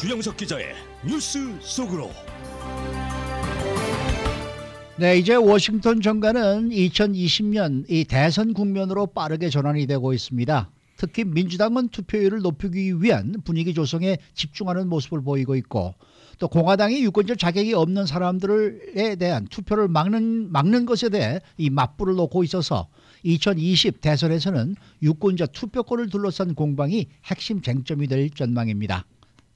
주영석 기자의 뉴스 속으로. 네, 이제 워싱턴 정가는 2020년 이 대선 국면으로 빠르게 전환이 되고 있습니다. 특히 민주당은 투표율을 높이기 위한 분위기 조성에 집중하는 모습을 보이고 있고 또 공화당이 유권자 자격이 없는 사람들에 대한 투표를 막는 막는 것에 대해 이 맞불을 놓고 있어서 2020 대선에서는 유권자 투표권을 둘러싼 공방이 핵심 쟁점이 될 전망입니다.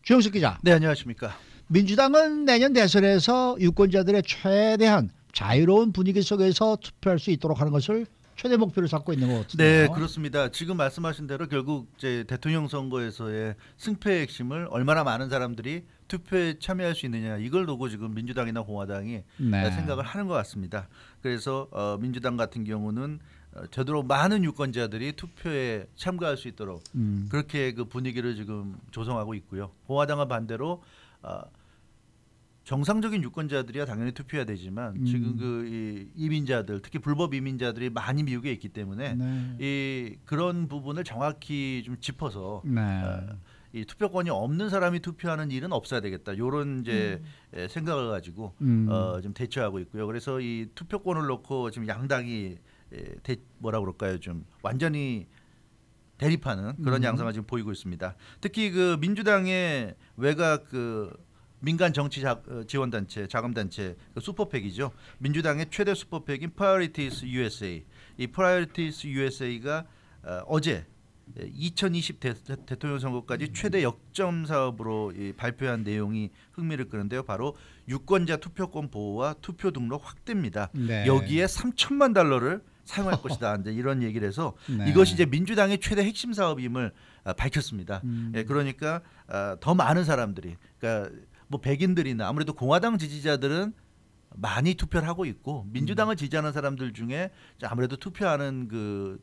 주영석 기자. 네, 안녕하십니까. 민주당은 내년 대선에서 유권자들의 최대한 자유로운 분위기 속에서 투표할 수 있도록 하는 것을 최대 목표를 삼고 있는 것 같습니다. 네, 그렇습니다. 지금 말씀하신 대로 결국 이제 대통령 선거에서의 승패의 핵심을 얼마나 많은 사람들이 투표에 참여할 수 있느냐 이걸 두고 지금 민주당이나 공화당이 네. 생각을 하는 것 같습니다. 그래서 어, 민주당 같은 경우는 어, 되도록 많은 유권자들이 투표에 참가할 수 있도록 음. 그렇게 그 분위기를 지금 조성하고 있고요. 공화당은 반대로 어, 정상적인 유권자들이야 당연히 투표해야 되지만 음. 지금 그이 이민자들 특히 불법 이민자들이 많이 미국에 있기 때문에 네. 이 그런 부분을 정확히 좀 짚어서 네. 어, 이 투표권이 없는 사람이 투표하는 일은 없어야 되겠다. 요런 이제 음. 예, 생각을 가지고 음. 어, 좀 대처하고 있고요. 그래서 이 투표권을 놓고 지금 양당이 예, 대, 뭐라 그럴까요 좀 완전히 대립하는 그런 음. 양상을 지금 보이고 있습니다. 특히 그 민주당의 외곽 그 민간 정치 자, 어, 지원단체 자금단체 그 슈퍼팩이죠. 민주당의 최대 슈퍼팩인 Priorities USA 이 Priorities USA가 어, 제2020 예, 대, 통령 선거까지 음. 최대 역점 사업으로 발표한 내용이 흥미를 끄는데요. 바로 유권자 투표권 보호와 투표 등록 확대입니다. 네. 여기에 3천만 달러를 사용할 것이다. 이제 이런 얘기를 해서 네. 이것이 이제 민주당의 최대 핵심 사업임을 아, 밝혔습니다. 음. 예, 그러니까 아, 더 많은 사람들이 그러니까 뭐 백인들이나 아무래도 공화당 지지자들은 많이 투표를 하고 있고 민주당을 지지하는 사람들 중에 아무래도 투표하는 그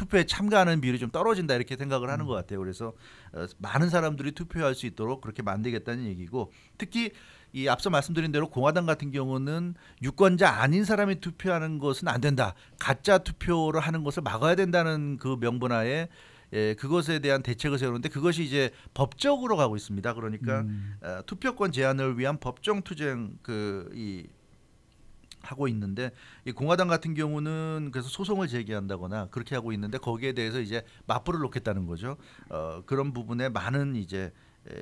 투표에 참가하는 비율이 좀 떨어진다 이렇게 생각을 하는 것 같아요. 그래서 어, 많은 사람들이 투표할 수 있도록 그렇게 만들겠다는 얘기고 특히 이 앞서 말씀드린 대로 공화당 같은 경우는 유권자 아닌 사람이 투표하는 것은 안 된다. 가짜 투표를 하는 것을 막아야 된다는 그 명분하에 예, 그것에 대한 대책을 세우는데 그것이 이제 법적으로 가고 있습니다. 그러니까 음. 어, 투표권 제한을 위한 법정 투쟁 그이 하고 있는데 이 공화당 같은 경우는 그래서 소송을 제기한다거나 그렇게 하고 있는데 거기에 대해서 이제 맞불을 놓겠다는 거죠. 어, 그런 부분에 많은 이제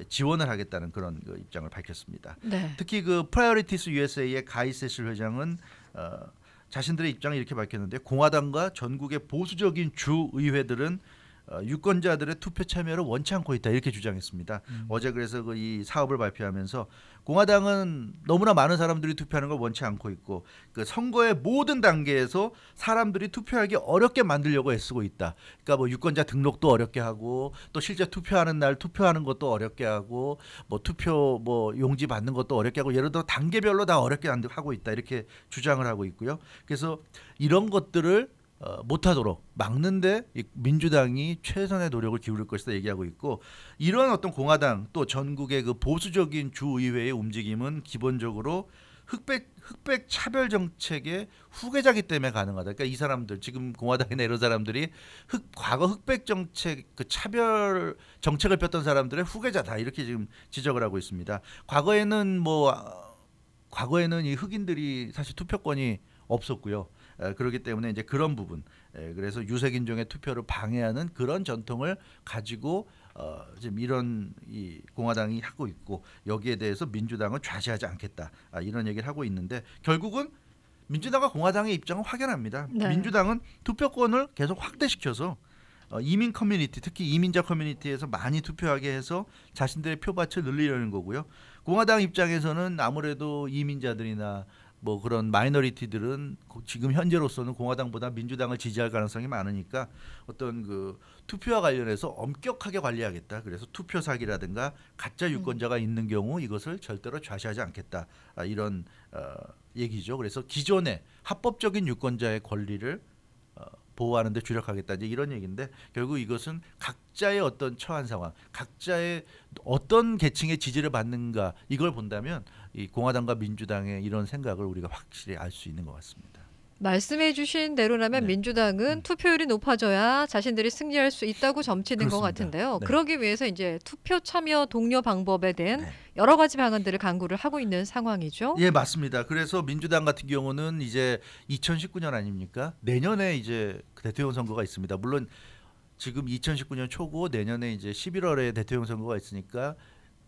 지원을 하겠다는 그런 그 입장을 밝혔습니다. 네. 특히 그 프라이어리티스 USA의 가이 세실 회장은 어, 자신들의 입장을 이렇게 밝혔는데 공화당과 전국의 보수적인 주 의회들은 어, 유권자들의 투표 참여를 원치 않고 있다 이렇게 주장했습니다. 음. 어제 그래서 그이 사업을 발표하면서 공화당은 너무나 많은 사람들이 투표하는 걸 원치 않고 있고 그 선거의 모든 단계에서 사람들이 투표하기 어렵게 만들려고 애쓰고 있다. 그러니까 뭐 유권자 등록도 어렵게 하고 또 실제 투표하는 날 투표하는 것도 어렵게 하고 뭐 투표 뭐 용지 받는 것도 어렵게 하고 예를 들어 단계별로 다 어렵게 하고 있다 이렇게 주장을 하고 있고요. 그래서 이런 것들을 어, 못하도록 막는데 민주당이 최선의 노력을 기울일 것이다 얘기하고 있고 이런 어떤 공화당 또 전국의 그 보수적인 주의회의 움직임은 기본적으로 흑백 흑백 차별 정책의 후계자기 때문에 가능하다. 그러니까 이 사람들 지금 공화당이나 이런 사람들이 흑 과거 흑백 정책 그 차별 정책을 폈던 사람들의 후계자다 이렇게 지금 지적을 하고 있습니다. 과거에는 뭐 과거에는 이 흑인들이 사실 투표권이 없었고요. 그렇기 때문에 이제 그런 부분 그래서 유색인종의 투표를 방해하는 그런 전통을 가지고 어, 지금 이런 이 공화당이 하고 있고 여기에 대해서 민주당은 좌시하지 않겠다 아, 이런 얘기를 하고 있는데 결국은 민주당과 공화당의 입장은 확연합니다. 네. 민주당은 투표권을 계속 확대시켜서 어, 이민 커뮤니티 특히 이민자 커뮤니티에서 많이 투표하게 해서 자신들의 표밭을 늘리려는 거고요. 공화당 입장에서는 아무래도 이민자들이나 뭐 그런 마이너리티들은 지금 현재로서는 공화당보다 민주당을 지지할 가능성이 많으니까 어떤 그 투표와 관련해서 엄격하게 관리하겠다. 그래서 투표 사기라든가 가짜 음. 유권자가 있는 경우 이것을 절대로 좌시하지 않겠다. 아, 이런 어, 얘기죠. 그래서 기존의 합법적인 유권자의 권리를 어, 보호하는 데 주력하겠다 이제 이런 얘기인데 결국 이것은 각자의 어떤 처한 상황, 각자의 어떤 계층의 지지를 받는가 이걸 본다면 이 공화당과 민주당의 이런 생각을 우리가 확실히 알 수 있는 것 같습니다. 말씀해 주신 대로라면 네. 민주당은 음. 투표율이 높아져야 자신들이 승리할 수 있다고 점치는 그렇습니다. 것 같은데요. 네. 그러기 위해서 이제 투표 참여 독려 방법에 대한 네. 여러 가지 방안들을 강구를 하고 있는 상황이죠. 예, 맞습니다. 그래서 민주당 같은 경우는 이제 2019년 아닙니까? 내년에 이제 대통령 선거가 있습니다. 물론 지금 2019년 초고 내년에 이제 11월에 대통령 선거가 있으니까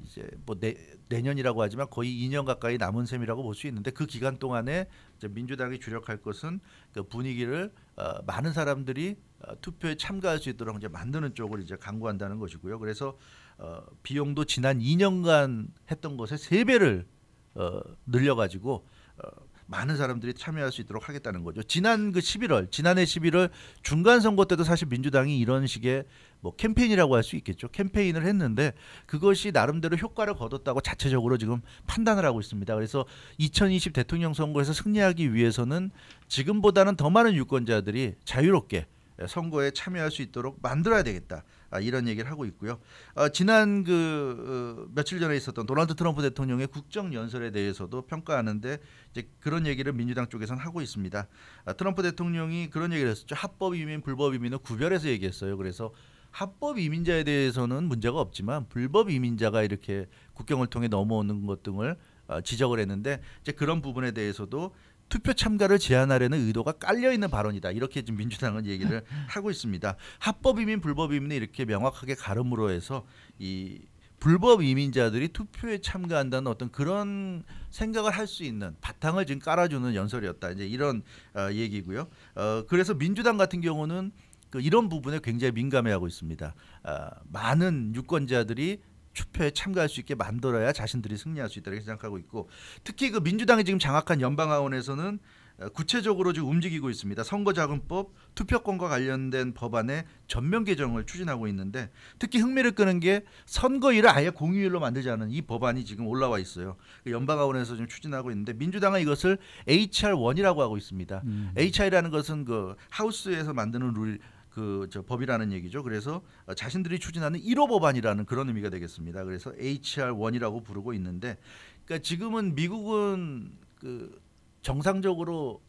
이제 뭐 내, 내년이라고 하지만 거의 2년 가까이 남은 셈이라고 볼 수 있는데 그 기간 동안에 이제 민주당이 주력할 것은 그 분위기를 어, 많은 사람들이 어, 투표에 참가할 수 있도록 이제 만드는 쪽을 이제 강구한다는 것이고요. 그래서 어, 비용도 지난 2년간 했던 것의 3 배를 어, 늘려가지고 어, 많은 사람들이 참여할 수 있도록 하겠다는 거죠. 지난 그 11월, 지난해 11월 중간 선거 때도 사실 민주당이 이런 식의 뭐 캠페인이라고 할 수 있겠죠. 캠페인을 했는데 그것이 나름대로 효과를 거뒀다고 자체적으로 지금 판단을 하고 있습니다. 그래서 2020 대통령 선거에서 승리하기 위해서는 지금보다는 더 많은 유권자들이 자유롭게 선거에 참여할 수 있도록 만들어야 되겠다. 아, 이런 얘기를 하고 있고요. 어, 지난 그 어, 며칠 전에 있었던 도널드 트럼프 대통령의 국정 연설에 대해서도 평가하는데 이제 그런 얘기를 민주당 쪽에서는 하고 있습니다. 아, 트럼프 대통령이 그런 얘기를 했었죠. 합법 이민, 불법 이민을 구별해서 얘기했어요. 그래서 합법 이민자에 대해서는 문제가 없지만 불법 이민자가 이렇게 국경을 통해 넘어오는 것 등을 지적을 했는데 이제 그런 부분에 대해서도 투표 참가를 제한하려는 의도가 깔려 있는 발언이다. 이렇게 지금 민주당은 얘기를 하고 있습니다. 합법 이민 불법 이민 이렇게 명확하게 가름으로 해서 이 불법 이민자들이 투표에 참가한다는 어떤 그런 생각을 할 수 있는 바탕을 지금 깔아주는 연설이었다. 이제 이런 어, 얘기고요. 어, 그래서 민주당 같은 경우는 그 이런 부분에 굉장히 민감해하고 있습니다. 어, 많은 유권자들이 투표에 참가할 수 있게 만들어야 자신들이 승리할 수 있다고 생각하고 있고 특히 그 민주당이 지금 장악한 연방하원에서는 어, 구체적으로 지금 움직이고 있습니다. 선거자금법, 투표권과 관련된 법안의 전면 개정을 추진하고 있는데 특히 흥미를 끄는 게 선거일을 아예 공휴일로 만들지 않은 이 법안이 지금 올라와 있어요. 그 연방하원에서 지금 추진하고 있는데 민주당은 이것을 HR1이라고 하고 있습니다. 음. HR이라는 것은 그 하우스에서 만드는 룰 그저 법이라는 얘기죠. 그래서 자신들이 추진하는 1호 법안이라는 그런 의미가 되겠습니다. 그래서 HR1이라고 부르고 있는데 그러니까 지금은 미국은 그 정상적으로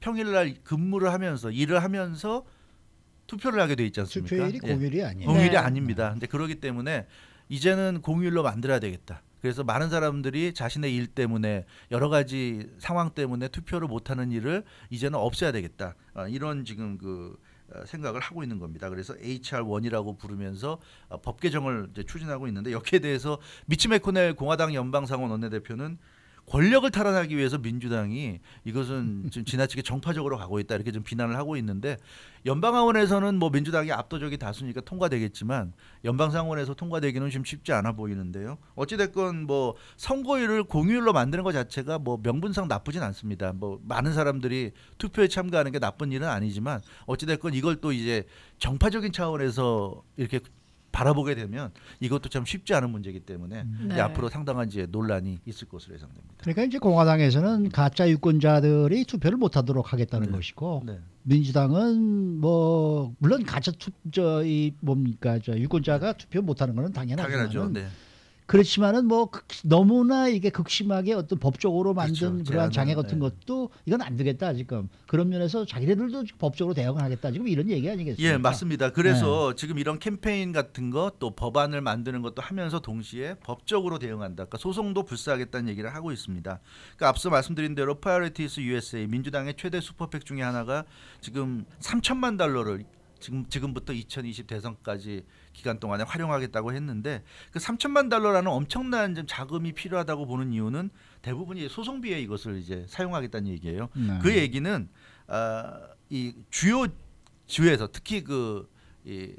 평일날 근무를 하면서 일을 하면서 투표를 하게 돼 있지 않습니까? 투표일이 예. 공휴일이 아니에요. 공휴일이 네. 아닙니다. 근데 그러기 때문에 이제는 공휴일로 만들어야 되겠다. 그래서 많은 사람들이 자신의 일 때문에 여러 가지 상황 때문에 투표를 못하는 일을 이제는 없애야 되겠다. 아, 이런 지금 그 어, 생각을 하고 있는 겁니다. 그래서 HR1이라고 부르면서 어, 법 개정을 추진하고 있는데 여기에 대해서 미치 메코넬 공화당 연방상원 원내대표는 권력을 탈환하기 위해서 민주당이 이것은 지 지나치게 정파적으로 가고 있다 이렇게 좀 비난을 하고 있는데 연방 하원에서는 뭐 민주당이 압도적이 다수니까 통과되겠지만 연방 상원에서 통과되기는 좀 쉽지 않아 보이는데요. 어찌 됐건 뭐 선거율을 공휴일로 만드는 것 자체가 뭐 명분상 나쁘진 않습니다. 뭐 많은 사람들이 투표에 참가하는 게 나쁜 일은 아니지만 어찌 됐건 이걸 또 이제 정파적인 차원에서 이렇게 바라보게 되면 이것도 참 쉽지 않은 문제이기 때문에 음. 네. 앞으로 상당한 이제 논란이 있을 것으로 예상됩니다. 그러니까 이제 공화당에서는 가짜 유권자들이 투표를 못하도록 하겠다는 네. 것이고 네. 민주당은 뭐 물론 가짜 투저이 뭡니까 저 유권자가 투표 못하는 것은 당연하지만 그렇지만은 뭐 극, 너무나 이게 극심하게 어떤 법적으로 그렇죠. 만든 그렇죠. 그러한 장애 같은 네. 것도 이건 안 되겠다 지금 그런 면에서 자기네들도 법적으로 대응을 하겠다 지금 이런 얘기 아니겠습니까? 예 맞습니다. 그래서 네. 지금 이런 캠페인 같은 것또 법안을 만드는 것도 하면서 동시에 법적으로 대응한다. 그러니까 소송도 불사하겠다는 얘기를 하고 있습니다. 그러니까 앞서 말씀드린 대로 파이어리티스 USA 민주당의 최대 슈퍼팩 중에 하나가 지금 3천만 달러를 지금 지금부터 2020 대선까지 기간 동안에 활용하겠다고 했는데 그 3천만 달러라는 엄청난 좀 자금이 필요하다고 보는 이유는 대부분이 소송비에 이것을 이제 사용하겠다는 얘기예요. 네. 그 얘기는 어, 이 주요 주에서 특히 그이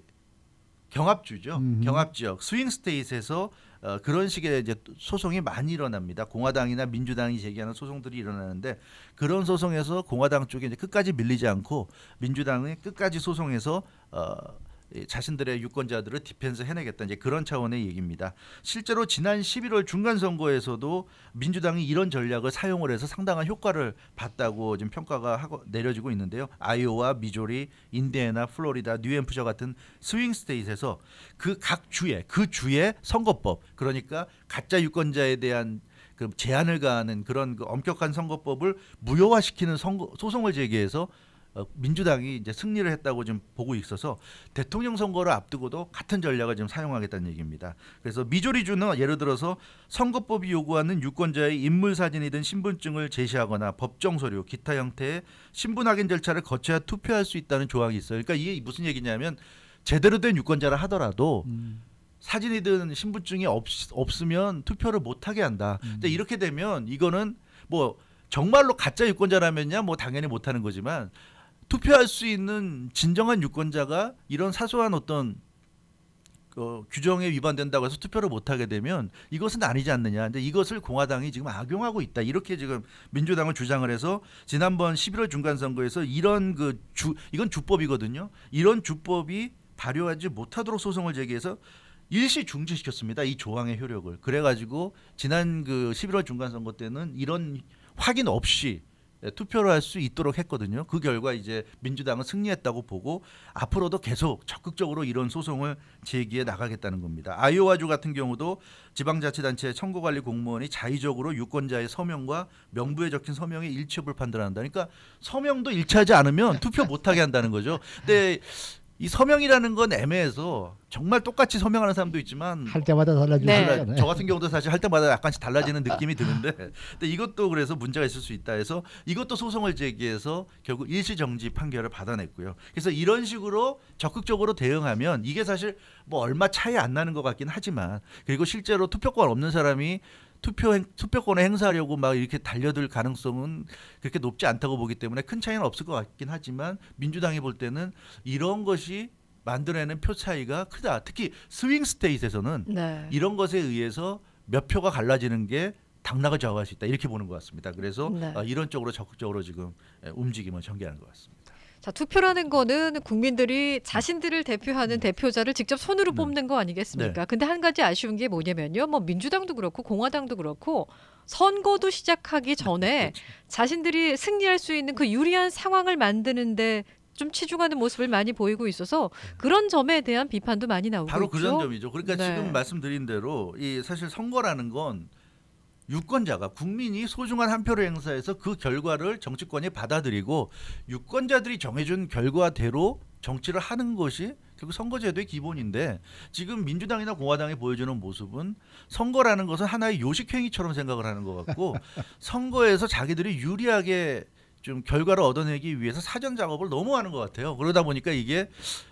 경합주죠. 경합 지역 스윙 스테이트에서 어, 그런 식의 이제 소송이 많이 일어납니다. 공화당이나 민주당이 제기하는 소송들이 일어나는데 그런 소송에서 공화당 쪽에 이제 끝까지 밀리지 않고 민주당이 끝까지 소송해서 어, 자신들의 유권자들을 디펜스 해내겠다 이제 그런 차원의 얘기입니다. 실제로 지난 11월 중간 선거에서도 민주당이 이런 전략을 사용을 해서 상당한 효과를 봤다고 지금 평가가 하고 내려지고 있는데요. 아이오와 미조리, 인디애나, 플로리다, 뉴햄프셔 같은 스윙 스테이트에서 그 각 주에 그 주에 선거법 그러니까 가짜 유권자에 대한 그 제한을 가하는 그런 그 엄격한 선거법을 무효화시키는 선거, 소송을 제기해서 어, 민주당이 이제 승리를 했다고 지금 보고 있어서 대통령 선거를 앞두고도 같은 전략을 지금 사용하겠다는 얘기입니다. 그래서 미조리주는 예를 들어서 선거법이 요구하는 유권자의 인물 사진이든 신분증을 제시하거나 법정 서류, 기타 형태의 신분 확인 절차를 거쳐야 투표할 수 있다는 조항이 있어요. 그러니까 이게 무슨 얘기냐면 제대로 된 유권자라 하더라도 음. 사진이든 신분증이 없, 없으면 투표를 못하게 한다. 음. 근데 이렇게 되면 이거는 뭐 정말로 가짜 유권자라면야 뭐 당연히 못하는 거지만 투표할 수 있는 진정한 유권자가 이런 사소한 어떤 어, 규정에 위반된다고 해서 투표를 못하게 되면 이것은 아니지 않느냐. 근데 이것을 공화당이 지금 악용하고 있다. 이렇게 지금 민주당을 주장을 해서 지난번 11월 중간선거에서 이런 그 주, 이건 주법이거든요. 이런 주법이 발효하지 못하도록 소송을 제기해서 일시 중지시켰습니다. 이 조항의 효력을. 그래가지고 지난 그 11월 중간선거 때는 이런 확인 없이 네, 투표를 할 수 있도록 했거든요. 그 결과 이제 민주당은 승리했다고 보고 앞으로도 계속 적극적으로 이런 소송을 제기해 나가겠다는 겁니다. 아이오와주 같은 경우도 지방자치단체 청구관리 공무원이 자의적으로 유권자의 서명과 명부에 적힌 서명의 일치불 판단한다. 그러니까 서명도 일치하지 않으면 투표 못하게 한다는 거죠. 근데 이 서명이라는 건 애매해서 정말 똑같이 서명하는 사람도 있지만 할 때마다 달라지는 네. 저 같은 경우도 사실 할 때마다 약간씩 달라지는 느낌이 드는데 근데 이것도 그래서 문제가 있을 수 있다 해서 이것도 소송을 제기해서 결국 일시 정지 판결을 받아냈고요. 그래서 이런 식으로 적극적으로 대응하면 이게 사실 뭐 얼마 차이 안 나는 것 같긴 하지만 그리고 실제로 투표권 없는 사람이 투표 행, 투표권을 행사하려고 막 이렇게 달려들 가능성은 그렇게 높지 않다고 보기 때문에 큰 차이는 없을 것 같긴 하지만 민주당이 볼 때는 이런 것이 만들어내는 표 차이가 크다. 특히 스윙 스테이트에서는 네. 이런 것에 의해서 몇 표가 갈라지는 게 당락을 좌우할 수 있다 이렇게 보는 것 같습니다. 그래서 네. 어, 이런 쪽으로 적극적으로 지금 예, 움직임을 전개하는 것 같습니다. 자, 투표라는 거는 국민들이 자신들을 대표하는 음. 대표자를 직접 손으로 음. 뽑는 거 아니겠습니까? 네. 근데 한 가지 아쉬운 게 뭐냐면요. 뭐 민주당도 그렇고 공화당도 그렇고 선거도 시작하기 아, 전에 그렇죠. 자신들이 승리할 수 있는 그 유리한 상황을 만드는데 좀 치중하는 모습을 많이 보이고 있어서 네. 그런 점에 대한 비판도 많이 나오고 바로 있죠. 바로 그런 점이죠. 그러니까 네. 지금 말씀드린 대로 이 사실 선거라는 건 유권자가 국민이 소중한 한 표를 행사해서 그 결과를 정치권이 받아들이고 유권자들이 정해준 결과대로 정치를 하는 것이 결국 선거제도의 기본인데 지금 민주당이나 공화당이 보여주는 모습은 선거라는 것은 하나의 요식행위처럼 생각을 하는 것 같고 선거에서 자기들이 유리하게 좀 결과를 얻어내기 위해서 사전 작업을 너무 하는 것 같아요. 그러다 보니까 이게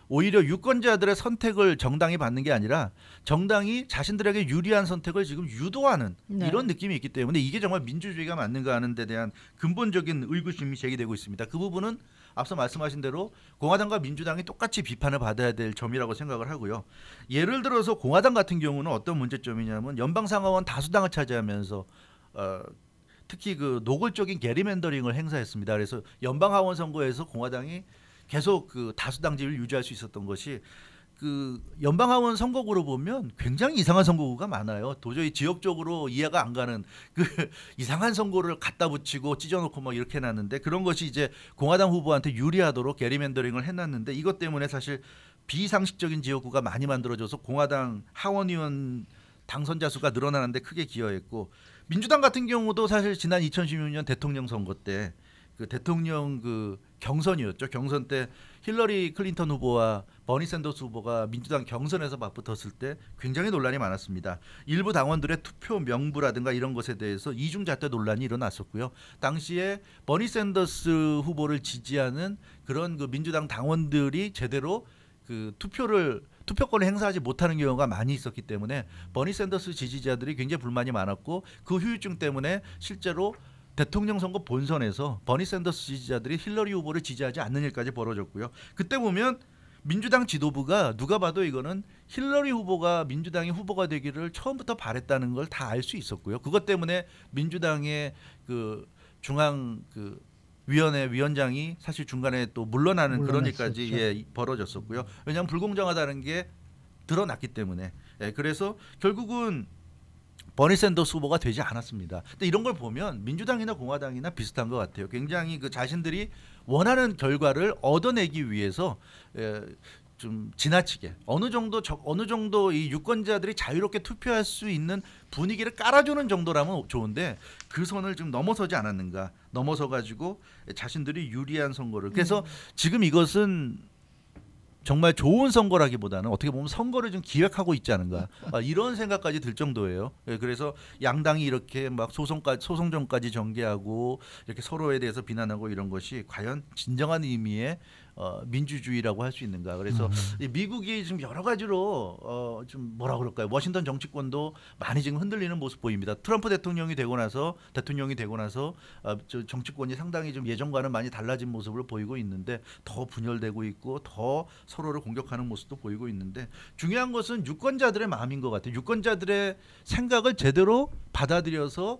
오히려 유권자들의 선택을 정당이 받는 게 아니라 정당이 자신들에게 유리한 선택을 지금 유도하는 네. 이런 느낌이 있기 때문에 이게 정말 민주주의가 맞는가 하는 데 대한 근본적인 의구심이 제기되고 있습니다. 그 부분은 앞서 말씀하신 대로 공화당과 민주당이 똑같이 비판을 받아야 될 점이라고 생각을 하고요. 예를 들어서 공화당 같은 경우는 어떤 문제점이냐면 연방 상원원 다수당을 차지하면서 어, 특히 그 노골적인 게리맨더링을 행사했습니다. 그래서 연방 하원 선거에서 공화당이 계속 그다수당지를 유지할 수 있었던 것이 그 연방 하원 선거구로 보면 굉장히 이상한 선거구가 많아요. 도저히 지역적으로 이해가 안 가는 그 이상한 선거를 갖다 붙이고 찢어놓고 막 이렇게 해놨는데 그런 것이 이제 공화당 후보한테 유리하도록 게리맨더링을 해놨는데 이것 때문에 사실 비상식적인 지역구가 많이 만들어져서 공화당 하원의원 당선자 수가 늘어나는데 크게 기여했고 민주당 같은 경우도 사실 지난 2016년 대통령 선거 때 그 대통령 그 경선이었죠. 경선 때 힐러리 클린턴 후보와 버니 샌더스 후보가 민주당 경선에서 맞붙었을 때 굉장히 논란이 많았습니다. 일부 당원들의 투표 명부라든가 이런 것에 대해서 이중잣대 논란이 일어났었고요. 당시에 버니 샌더스 후보를 지지하는 그런 그 민주당 당원들이 제대로 그 투표를 투표권을 행사하지 못하는 경우가 많이 있었기 때문에 버니 샌더스 지지자들이 굉장히 불만이 많았고 그 후유증 때문에 실제로 대통령 선거 본선에서 버니 샌더스 지지자들이 힐러리 후보를 지지하지 않는 일까지 벌어졌고요. 그때 보면 민주당 지도부가 누가 봐도 이거는 힐러리 후보가 민주당의 후보가 되기를 처음부터 바랬다는 걸 다 알 수 있었고요. 그것 때문에 민주당의 그 중앙 그 위원회 위원장이 사실 중간에 또 물러나는 그런 일까지 예, 벌어졌었고요. 왜냐하면 불공정하다는 게 드러났기 때문에 예, 그래서 결국은 버니 샌더스 후보가 되지 않았습니다. 근데 이런 걸 보면 민주당이나 공화당이나 비슷한 것 같아요. 굉장히 그 자신들이 원하는 결과를 얻어내기 위해서 예, 좀 지나치게 어느 정도 저, 어느 정도 이 유권자들이 자유롭게 투표할 수 있는 분위기를 깔아주는 정도라면 좋은데 그 선을 좀 넘어서지 않았는가 넘어서 가지고 자신들이 유리한 선거를 그래서 음. 지금 이것은 정말 좋은 선거라기보다는 어떻게 보면 선거를 좀 기획하고 있지 않은가 아, 이런 생각까지 들 정도예요. 예, 그래서 양당이 이렇게 막 소송까지 소송전까지 전개하고 이렇게 서로에 대해서 비난하고 이런 것이 과연 진정한 의미의 어, 민주주의라고 할 수 있는가. 그래서 음. 미국이 지금 여러 가지로 어, 좀 뭐라 그럴까요? 워싱턴 정치권도 많이 지금 흔들리는 모습 보입니다. 트럼프 대통령이 되고 나서 대통령이 되고 나서 어, 정치권이 상당히 좀 예전과는 많이 달라진 모습을 보이고 있는데 더 분열되고 있고 더 서로를 공격하는 모습도 보이고 있는데 중요한 것은 유권자들의 마음인 것 같아요. 유권자들의 생각을 제대로 받아들여서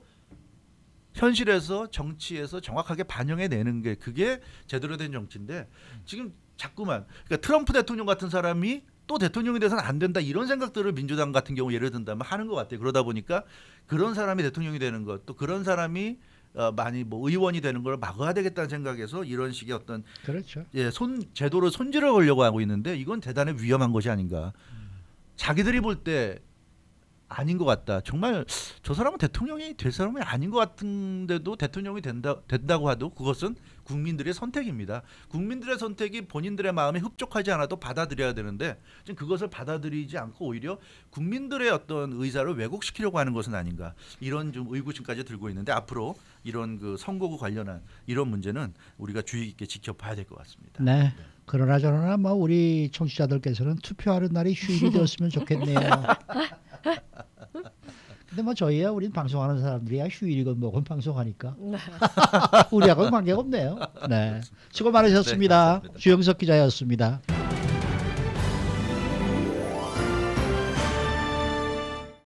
현실에서 정치에서 정확하게 반영해내는 게 그게 제대로 된 정치인데 지금 자꾸만 그러니까 트럼프 대통령 같은 사람이 또 대통령이 돼서는 안 된다 이런 생각들을 민주당 같은 경우 예를 든다면 하는 것 같아요. 그러다 보니까 그런 사람이 대통령이 되는 것 또 그런 사람이 어, 많이 뭐 의원이 되는 걸 막아야 되겠다는 생각에서 이런 식의 어떤 그렇죠. 예, 손 제도를 손질을 걸려고 하고 있는데 이건 대단히 위험한 것이 아닌가. 음. 자기들이 볼때 아닌 것 같다. 정말 저 사람은 대통령이 될 사람이 아닌 것 같은데도 대통령이 된다, 된다고 하도 그것은 국민들의 선택입니다. 국민들의 선택이 본인들의 마음에 흡족하지 않아도 받아들여야 되는데 지금 그것을 받아들이지 않고 오히려 국민들의 어떤 의사를 왜곡시키려고 하는 것은 아닌가 이런 좀 의구심까지 들고 있는데 앞으로 이런 그 선거구 관련한 이런 문제는 우리가 주의 깊게 지켜봐야 될 것 같습니다. 네. 그러나 저러나 뭐 우리 청취자들께서는 투표하는 날이 휴일이 되었으면 좋겠네요. 근데 뭐 저희야 우리는 방송하는 사람들이야 휴일이건 뭐건 방송하니까 네. 우리하고는 관계가 없네요. 네. 수고 많으셨습니다. 네, 주영석 기자였습니다.